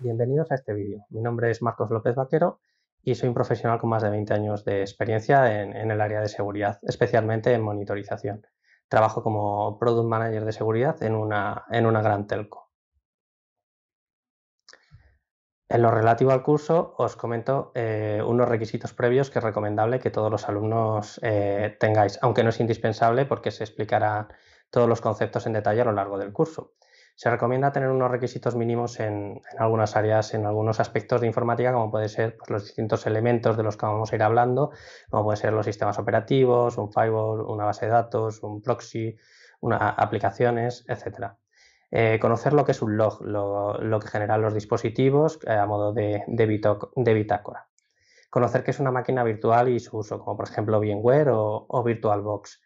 bienvenidos a este vídeo. Mi nombre es Marcos López Vaquero y soy un profesional con más de 20 años de experiencia en, el área de seguridad, especialmente en monitorización. Trabajo como Product Manager de seguridad en una, gran telco. En lo relativo al curso, os comento eh, unos requisitos previos que es recomendable que todos los alumnos eh, tengáis, aunque no es indispensable porque se explicarán todos los conceptos en detalle a lo largo del curso. Se recomienda tener unos requisitos mínimos en, algunas áreas, en algunos aspectos de informática, como pueden ser pues, los distintos elementos de los que vamos a ir hablando, como pueden ser los sistemas operativos, un firewall, una base de datos, un proxy, una, aplicaciones, etc. Eh, conocer lo que es un log, lo, que generan los dispositivos eh, a modo de, bitácora. Conocer qué es una máquina virtual y su uso, como por ejemplo VMware o VirtualBox.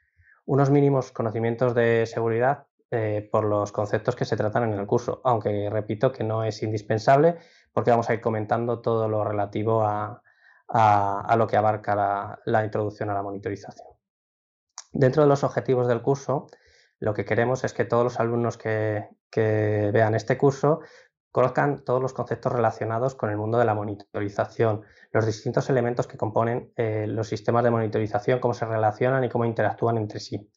Unos mínimos conocimientos de seguridad eh, por los conceptos que se tratan en el curso, aunque repito que no es indispensable porque vamos a ir comentando todo lo relativo a, lo que abarca la, introducción a la monitorización. Dentro de los objetivos del curso, lo que queremos es que todos los alumnos que, vean este curso conozcan todos los conceptos relacionados con el mundo de la monitorización, los distintos elementos que componen eh, los sistemas de monitorización, cómo se relacionan y cómo interactúan entre sí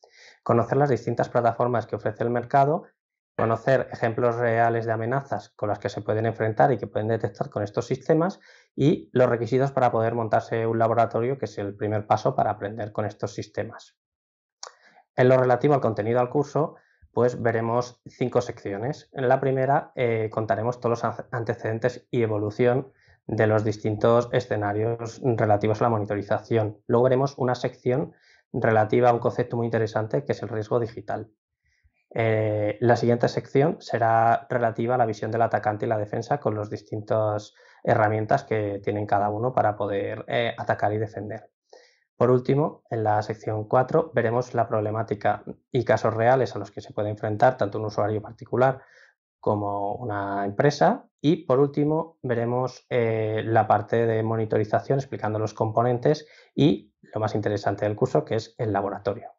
conocer las distintas plataformas que ofrece el mercado, conocer ejemplos reales de amenazas con las que se pueden enfrentar y que pueden detectar con estos sistemas y los requisitos para poder montarse un laboratorio, que es el primer paso para aprender con estos sistemas. En lo relativo al contenido al curso, pues veremos cinco secciones. En la primera eh, contaremos todos los antecedentes y evolución de los distintos escenarios relativos a la monitorización. Luego veremos una sección relativa a un concepto muy interesante que es el riesgo digital. Eh, la siguiente sección será relativa a la visión del atacante y la defensa con las distintas herramientas que tienen cada uno para poder eh, atacar y defender. Por último, en la sección 4 veremos la problemática y casos reales a los que se puede enfrentar tanto un usuario particular como una empresa. Y por último, veremos eh, la parte de monitorización explicando los componentes y lo más interesante del curso, que es el laboratorio.